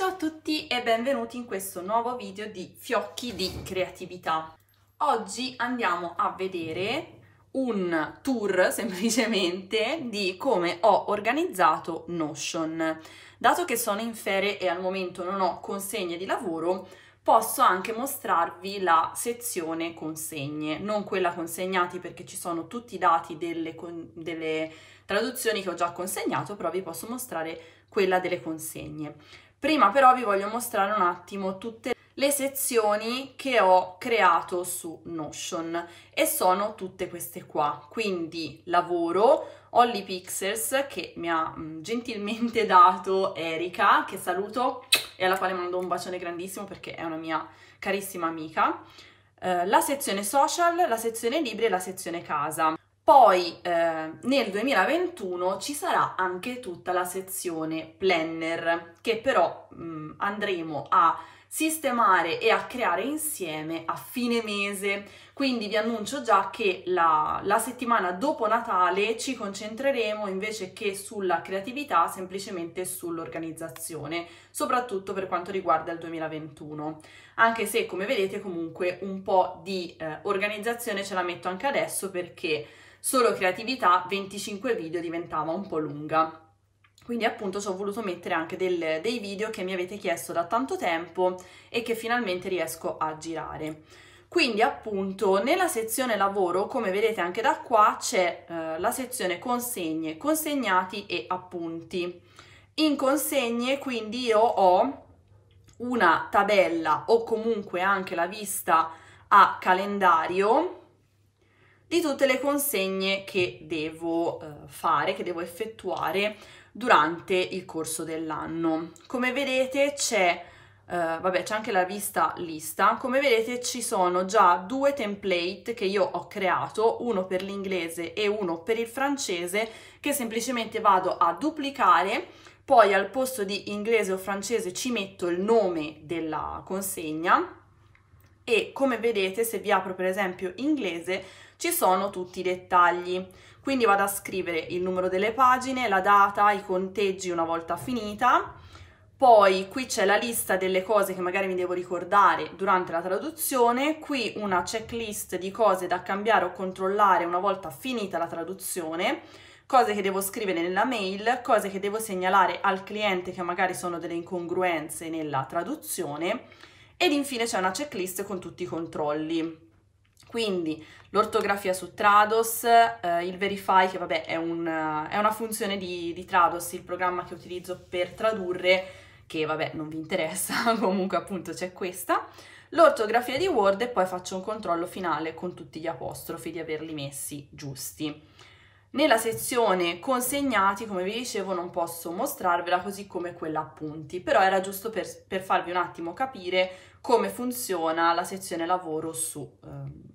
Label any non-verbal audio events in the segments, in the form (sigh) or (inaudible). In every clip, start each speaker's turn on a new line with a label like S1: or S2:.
S1: Ciao a tutti e benvenuti in questo nuovo video di Fiocchi di Creatività. Oggi andiamo a vedere un tour (laughs) semplicemente di come ho organizzato Notion. Dato che sono in ferie e al momento non ho consegne di lavoro, posso anche mostrarvi la sezione consegne, non quella consegnati perché ci sono tutti i dati delle, delle traduzioni che ho già consegnato, però vi posso mostrare quella delle consegne. Prima però vi voglio mostrare un attimo tutte le sezioni che ho creato su Notion e sono tutte queste qua. Quindi lavoro, Holly Pixels che mi ha mm, gentilmente (laughs) dato Erika, che saluto e alla quale mando un bacione grandissimo perché è una mia carissima amica. Eh, la sezione social, la sezione libri e la sezione casa. Poi eh, nel 2021 ci sarà anche tutta la sezione planner che però mh, mm, andremo a sistemare e a creare insieme a fine mese. Quindi vi annuncio già che la, la, settimana dopo Natale ci concentreremo invece che sulla creatività, semplicemente sull'organizzazione, soprattutto per quanto riguarda il 2021. Anche se, come vedete, comunque un po' di eh, organizzazione ce la metto anche adesso perché solo creatività 25 video diventava un po' lunga. Quindi appunto ci ho voluto mettere anche del, dei video che mi avete chiesto da tanto tempo e che finalmente riesco a girare. Quindi appunto nella sezione lavoro, come vedete anche da qua, c'è eh, la sezione consegne, consegnati e appunti. In consegne quindi io ho una tabella o comunque anche la vista a calendario di tutte le consegne che devo eh, fare, che devo effettuare durante il corso dell'anno. Come vedete c'è Uh, vabbè c'è anche la vista lista, come vedete ci sono già due template che io ho creato, uno per l'inglese e uno per il francese, che semplicemente vado a duplicare, poi al posto di inglese o francese ci metto il nome della consegna e come vedete se vi apro per esempio inglese ci sono tutti i dettagli. Quindi vado a scrivere il numero delle pagine, la data, i conteggi una volta finita, poi qui c'è la lista delle cose che magari mi devo ricordare durante la traduzione, qui una checklist di cose da cambiare o controllare una volta finita la traduzione, cose che devo scrivere nella mail, cose che devo segnalare al cliente che magari sono delle incongruenze nella traduzione ed infine c'è una checklist con tutti i controlli. Quindi l'ortografia su Trados, eh, il Verify che vabbè è, un, è una funzione di, di, Trados, il programma che utilizzo per tradurre, che vabbè non vi interessa, (laughs) comunque appunto c'è questa, l'ortografia di Word e poi faccio un controllo finale con tutti gli apostrofi di averli messi giusti. Nella sezione consegnati, come vi dicevo, non posso mostrarvela così come quella appunti, però era giusto per, per farvi un attimo capire come funziona la sezione lavoro su eh,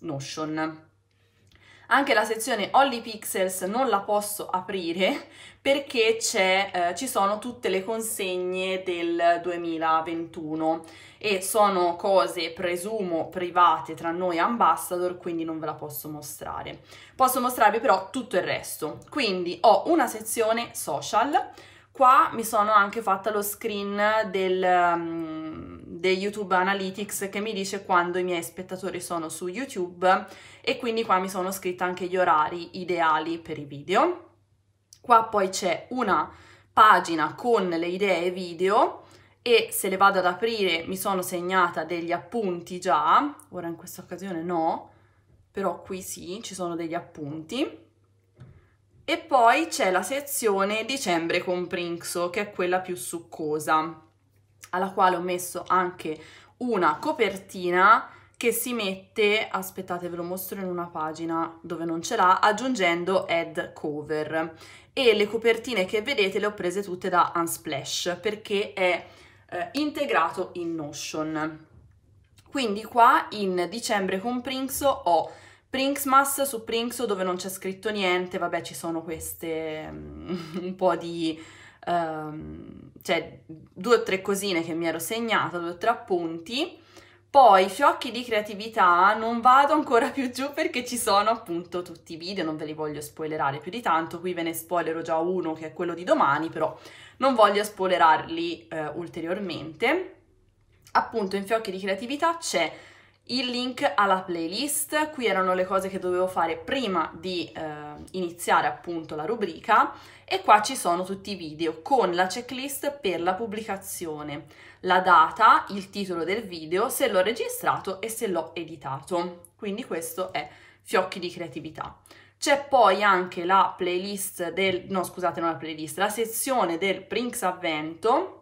S1: Notion. Anche la sezione Holly Pixels non la posso aprire perché eh, ci sono tutte le consegne del 2021 e sono cose, presumo, private tra noi ambassador, quindi non ve la posso mostrare. Posso mostrarvi però tutto il resto. Quindi ho una sezione social, qua mi sono anche fatta lo screen del... Um, del YouTube Analytics che mi dice quando i miei spettatori sono su YouTube e quindi qua mi sono scritta anche gli orari ideali per i video. Qua poi c'è una pagina con le idee video e se le vado ad aprire mi sono segnata degli appunti già, ora in questa occasione no, però qui sì, ci sono degli appunti. E poi c'è la sezione dicembre con Prinxo, che è quella più succosa alla quale ho messo anche una copertina che si mette, aspettate ve lo mostro in una pagina dove non ce l'ha, aggiungendo ad cover e le copertine che vedete le ho prese tutte da Unsplash perché è eh, integrato in Notion. Quindi qua in dicembre con Prinxo ho Prinxmas su Prinxo dove non c'è scritto niente, vabbè ci sono queste um, (laughs) un po' di ehm, cioè due o tre cosine che mi ero segnata, due o tre appunti. Poi fiocchi di creatività, non vado ancora più giù perché ci sono appunto tutti i video, non ve li voglio spoilerare più di tanto, qui ve ne spoilerò già uno che è quello di domani, però non voglio spoilerarli eh, ulteriormente. Appunto in fiocchi di creatività c'è il link alla playlist, qui erano le cose che dovevo fare prima di eh, iniziare appunto la rubrica e qua ci sono tutti i video con la checklist per la pubblicazione, la data, il titolo del video, se l'ho registrato e se l'ho editato. Quindi questo è Fiocchi di creatività. C'è poi anche la playlist del, no scusate non la playlist, la sezione del Prinx Avvento,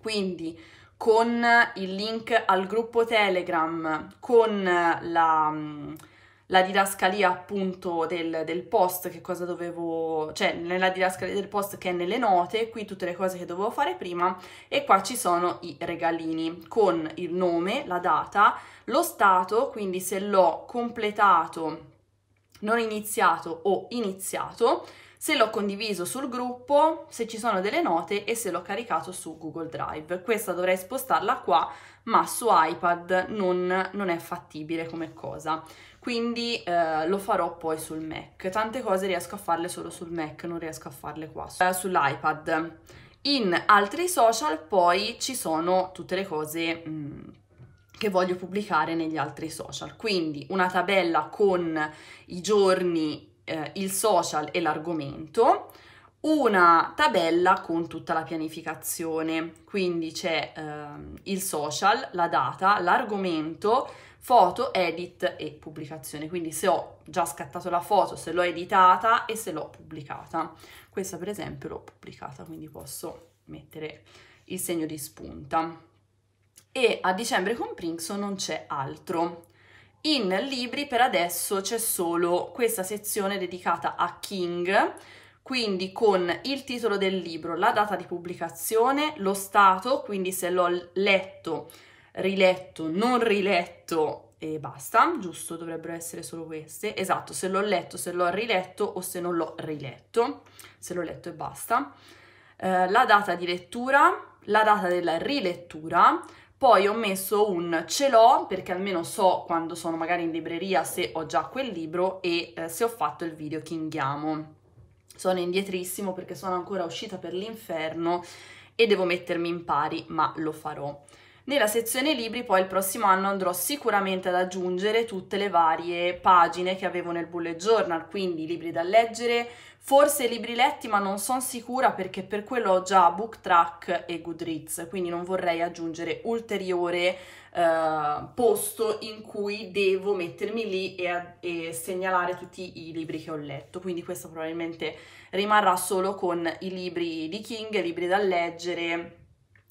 S1: quindi con il link al gruppo Telegram, con la, la didascalia appunto del, del, post, che cosa dovevo, cioè nella didascalia del post che è nelle note, qui tutte le cose che dovevo fare prima e qua ci sono i regalini con il nome, la data, lo stato, quindi se l'ho completato, non iniziato o iniziato, se l'ho condiviso sul gruppo, se ci sono delle note e se l'ho caricato su Google Drive. Questa dovrei spostarla qua, ma su iPad non, non è fattibile come cosa. Quindi eh, lo farò poi sul Mac. Tante cose riesco a farle solo sul Mac, non riesco a farle qua, eh, sull'iPad. In altri social poi ci sono tutte le cose... Mh, che voglio pubblicare negli altri social. Quindi una tabella con i giorni eh, il social e l'argomento, una tabella con tutta la pianificazione, quindi c'è eh, il social, la data, l'argomento, foto, edit e pubblicazione, quindi se ho già scattato la foto, se l'ho editata e se l'ho pubblicata. Questa per esempio l'ho pubblicata, quindi posso mettere il segno di spunta. E a dicembre con Prinxo non c'è altro. In libri per adesso c'è solo questa sezione dedicata a King, quindi con il titolo del libro, la data di pubblicazione, lo stato, quindi se l'ho letto, riletto, non riletto e basta, giusto? Dovrebbero essere solo queste. Esatto, se l'ho letto, se l'ho riletto o se non l'ho riletto, se l'ho letto e basta. Eh, la data di lettura, la data della rilettura, poi ho messo un ce l'ho perché almeno so quando sono magari in libreria se ho già quel libro e eh, se ho fatto il video Kinghiamo. Sono indietrissimo perché sono ancora uscita per l'inferno e devo mettermi in pari, ma lo farò. Nella sezione libri poi il prossimo anno andrò sicuramente ad aggiungere tutte le varie pagine che avevo nel bullet journal, quindi libri da leggere, forse libri letti ma non sono sicura perché per quello ho già BookTrack e Goodreads, quindi non vorrei aggiungere ulteriore eh, posto in cui devo mettermi lì e, e segnalare tutti i libri che ho letto, quindi questo probabilmente rimarrà solo con i libri di King, libri da leggere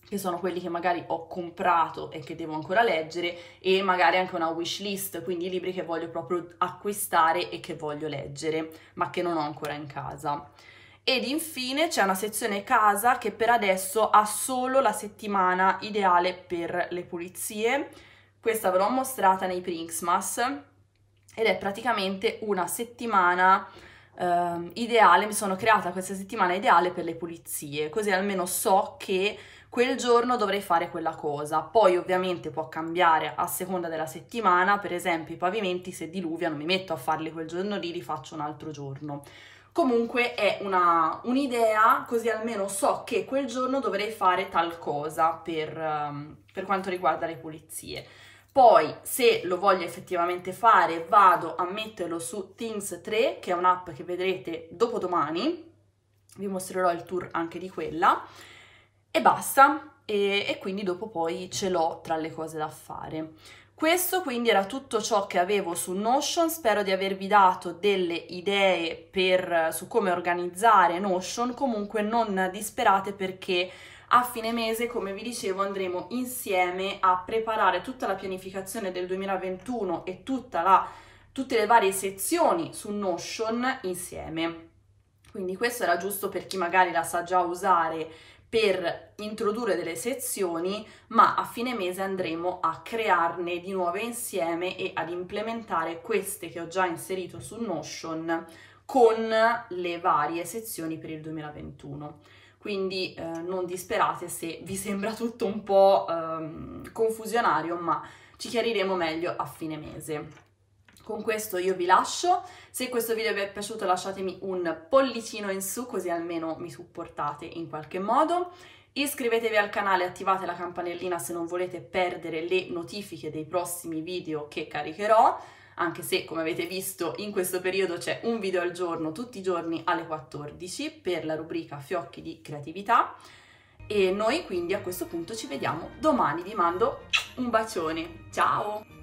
S1: che sono quelli che magari ho comprato e che devo ancora leggere e magari anche una wish list, quindi libri che voglio proprio acquistare e che voglio leggere, ma che non ho ancora in casa. Ed infine c'è una sezione casa che per adesso ha solo la settimana ideale per le pulizie. Questa ve l'ho mostrata nei Prinxmas ed è praticamente una settimana eh, ideale, mi sono creata questa settimana ideale per le pulizie, così almeno so che quel giorno dovrei fare quella cosa. Poi ovviamente può cambiare a seconda della settimana, per esempio i pavimenti se diluvia non mi metto a farli quel giorno lì, li faccio un altro giorno. Comunque è una, un'idea, così almeno so che quel giorno dovrei fare tal cosa per, ehm, per quanto riguarda le pulizie. Poi, se lo voglio effettivamente fare, vado a metterlo su Things 3, che è un'app che vedrete dopodomani. Vi mostrerò il tour anche di quella e basta e, e quindi dopo poi ce l'ho tra le cose da fare. Questo quindi era tutto ciò che avevo su Notion, spero di avervi dato delle idee per, su come organizzare Notion, comunque non disperate perché a fine mese, come vi dicevo, andremo insieme a preparare tutta la pianificazione del 2021 e la, tutte le varie sezioni su Notion insieme. Quindi questo era giusto per chi magari la sa già usare per introdurre delle sezioni, ma a fine mese andremo a crearne di nuove insieme e ad implementare queste che ho già inserito su Notion con le varie sezioni per il 2021. Quindi eh, non disperate se vi sembra tutto un po' ehm, confusionario, ma ci chiariremo meglio a fine mese. Con questo io vi lascio, se questo video vi è piaciuto lasciatemi un pollicino in su così almeno mi supportate in qualche modo. Iscrivetevi al canale, e attivate la campanellina se non volete perdere le notifiche dei prossimi video che caricherò, anche se come avete visto in questo periodo c'è un video al giorno tutti i giorni alle 14 per la rubrica Fiocchi di creatività e noi quindi a questo punto ci vediamo domani, vi mando un bacione, ciao!